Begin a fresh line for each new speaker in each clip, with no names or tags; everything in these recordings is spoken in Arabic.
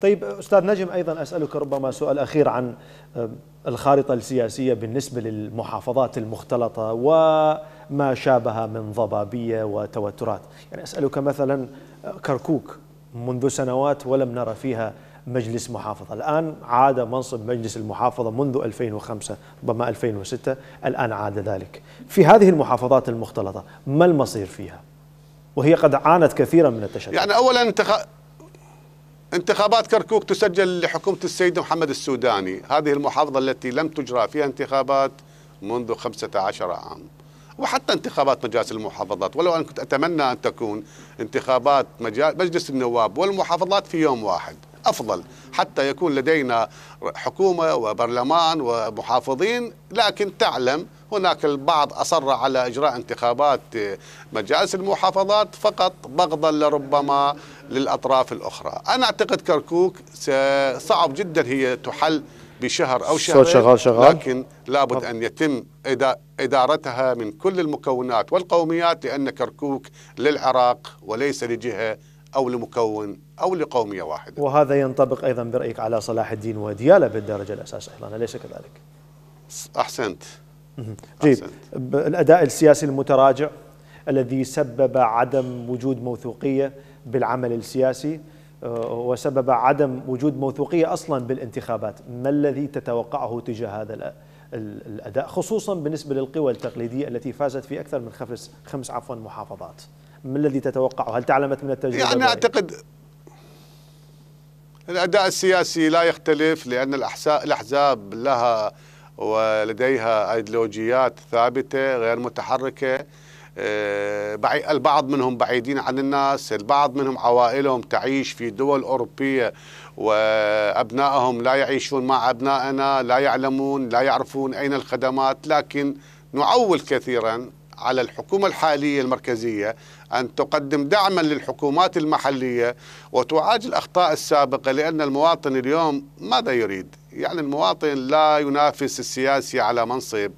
طيب أستاذ نجم أيضا أسألك ربما سؤال أخير عن الخارطة السياسية بالنسبة للمحافظات المختلطة وما شابها من ضبابية وتوترات يعني أسألك مثلا آه، كركوك منذ سنوات ولم نرى فيها مجلس محافظة الآن عاد منصب مجلس المحافظة منذ 2005 ربما 2006 الآن عاد ذلك في هذه المحافظات المختلطة ما المصير فيها وهي قد عانت كثيرا من التشدد يعني أولا انتخابات
كركوك تسجل لحكومة السيد محمد السوداني هذه المحافظة التي لم تجرى فيها انتخابات منذ 15 عام وحتى انتخابات مجالس المحافظات ولو أن كنت أتمنى أن تكون انتخابات مجلس النواب والمحافظات في يوم واحد أفضل حتى يكون لدينا حكومة وبرلمان ومحافظين لكن تعلم هناك البعض أصر على إجراء انتخابات مجالس المحافظات فقط بغضا لربما للأطراف الأخرى أنا أعتقد كركوك صعب جدا هي تحل بشهر أو شهرين شغال شغال. لكن لابد أن يتم إدارتها من كل المكونات والقوميات لأن كركوك للعراق وليس لجهة أو لمكون أو لقومية واحدة
وهذا ينطبق أيضا برأيك على صلاح الدين وديالة بالدرجة الأساسية أيضا أليس كذلك؟ أحسنت جيد الأداء السياسي المتراجع الذي سبب عدم وجود موثوقية بالعمل السياسي آه، وسبب عدم وجود موثوقية أصلا بالانتخابات ما الذي تتوقعه تجاه هذا الأداء خصوصا بالنسبة للقوى التقليدية التي فازت في أكثر من خمس, خمس عفوا محافظات ما الذي تتوقعه هل تعلمت من التجربة يعني بأي؟ أعتقد
الأداء السياسي لا يختلف لأن الأحزاب لها ولديها ايديولوجيات ثابته غير متحركه آه، البعض منهم بعيدين عن الناس البعض منهم عوائلهم تعيش في دول أوروبية وأبنائهم لا يعيشون مع أبنائنا لا يعلمون لا يعرفون أين الخدمات لكن نعول كثيرا على الحكومة الحالية المركزية أن تقدم دعما للحكومات المحلية وتعالج الأخطاء السابقة لأن المواطن اليوم ماذا يريد يعني المواطن لا ينافس السياسي على منصب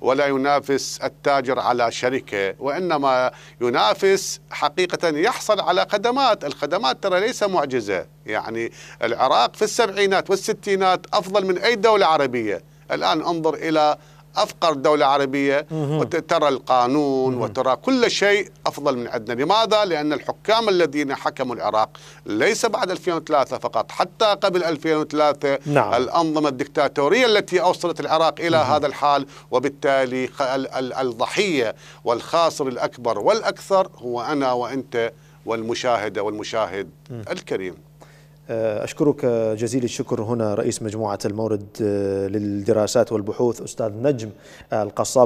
ولا ينافس التاجر على شركة وإنما ينافس حقيقة يحصل على خدمات الخدمات ترى ليس معجزة يعني العراق في السبعينات والستينات أفضل من أي دولة عربية الآن انظر إلى أفقر دولة عربية وترى القانون وترى كل شيء أفضل من عندنا لماذا؟ لأن الحكام الذين حكموا العراق ليس بعد 2003 فقط حتى قبل 2003 نعم. الأنظمة الدكتاتورية التي أوصلت العراق إلى مم. هذا الحال وبالتالي الضحية والخاسر الأكبر والأكثر هو أنا وأنت والمشاهدة والمشاهد مم. الكريم
آه، أشكرك جزيل الشكر هنا رئيس مجموعة المورد آه، للدراسات والبحوث أستاذ نجم القصاب